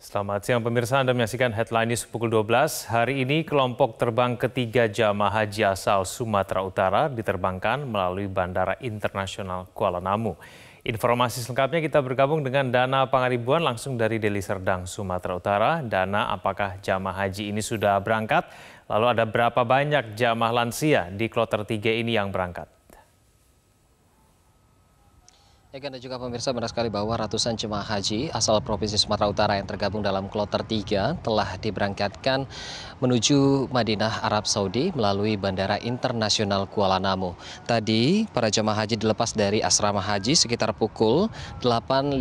Selamat siang pemirsa, Anda menyaksikan headline news pukul 12. Hari ini kelompok terbang ketiga jamaah haji asal Sumatera Utara diterbangkan melalui Bandara Internasional Kuala Namu. Informasi selengkapnya kita bergabung dengan Dana Pangaribuan langsung dari Deli Serdang, Sumatera Utara. Dana, apakah jamaah haji ini sudah berangkat? Lalu ada berapa banyak jamaah lansia di kloter 3 ini yang berangkat? Ya, Anda juga pemirsa benar sekali bahwa ratusan jemaah haji asal Provinsi Sumatera Utara yang tergabung dalam kloter 3 telah diberangkatkan menuju Madinah Arab Saudi melalui Bandara Internasional Kuala Namu. Tadi para jemaah haji dilepas dari asrama haji sekitar pukul 8.15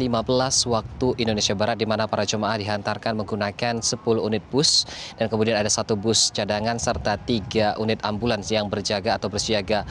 waktu Indonesia Barat di mana para jemaah dihantarkan menggunakan 10 unit bus dan kemudian ada satu bus cadangan serta tiga unit ambulans yang berjaga atau bersiaga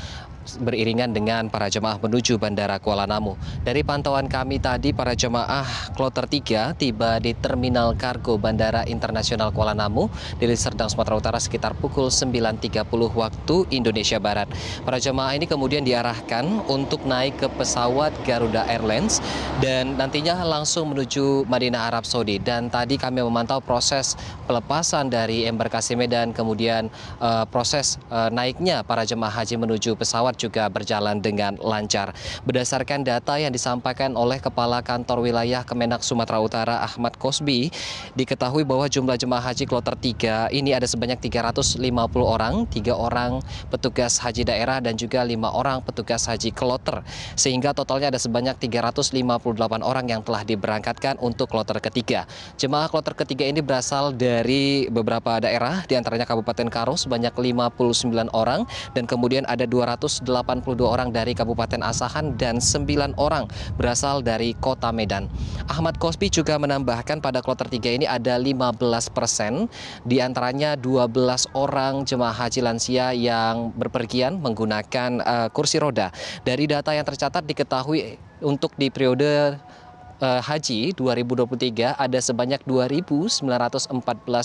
beriringan dengan para jemaah menuju Bandara Kuala Namu. Dari pantauan kami tadi, para jemaah kloter 3 tiba di Terminal Kargo Bandara Internasional Kuala Namu, di Serdang, Sumatera Utara sekitar pukul 9.30 waktu Indonesia Barat. Para jemaah ini kemudian diarahkan untuk naik ke pesawat Garuda Airlines dan nantinya langsung menuju Madinah Arab Saudi. Dan tadi kami memantau proses pelepasan dari embarkasi Medan, kemudian uh, proses uh, naiknya para jemaah haji menuju pesawat juga berjalan dengan lancar. Berdasarkan data yang disampaikan oleh Kepala Kantor Wilayah Kemenak Sumatera Utara Ahmad Kosbi, diketahui bahwa jumlah jemaah haji kloter 3 ini ada sebanyak 350 orang, 3 orang petugas haji daerah dan juga 5 orang petugas haji kloter. Sehingga totalnya ada sebanyak 358 orang yang telah diberangkatkan untuk kloter ketiga. Jemaah kloter ketiga ini berasal dari beberapa daerah, diantaranya Kabupaten Karo sebanyak 59 orang dan kemudian ada 200 182 orang dari Kabupaten Asahan dan 9 orang berasal dari Kota Medan. Ahmad Kospi juga menambahkan pada kloter 3 ini ada 15 persen, diantaranya 12 orang jemaah haji lansia yang berpergian menggunakan uh, kursi roda. Dari data yang tercatat diketahui untuk di periode Eh, haji 2023 ada sebanyak 2.914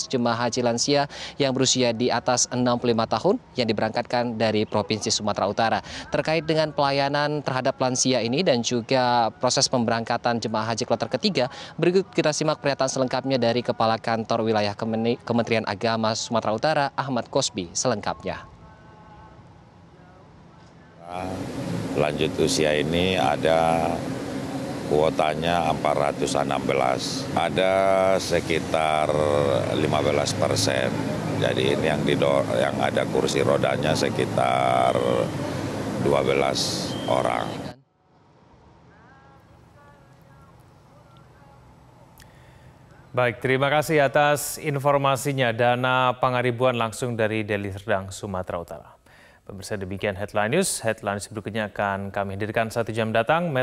jemaah haji lansia yang berusia di atas 65 tahun yang diberangkatkan dari Provinsi Sumatera Utara. Terkait dengan pelayanan terhadap lansia ini dan juga proses pemberangkatan jemaah haji kloter ketiga, berikut kita simak pernyataan selengkapnya dari Kepala Kantor Wilayah Kementerian Agama Sumatera Utara, Ahmad Kosbi, selengkapnya. Lanjut usia ini ada kuotanya 416. Ada sekitar 15 persen. Jadi ini yang yang ada kursi rodanya sekitar 12 orang. Baik, terima kasih atas informasinya. Dana Pangaribuan langsung dari Deli Serdang, Sumatera Utara. Pemirsa demikian Headline News. Headline News berikutnya akan kami hadirkan satu jam datang.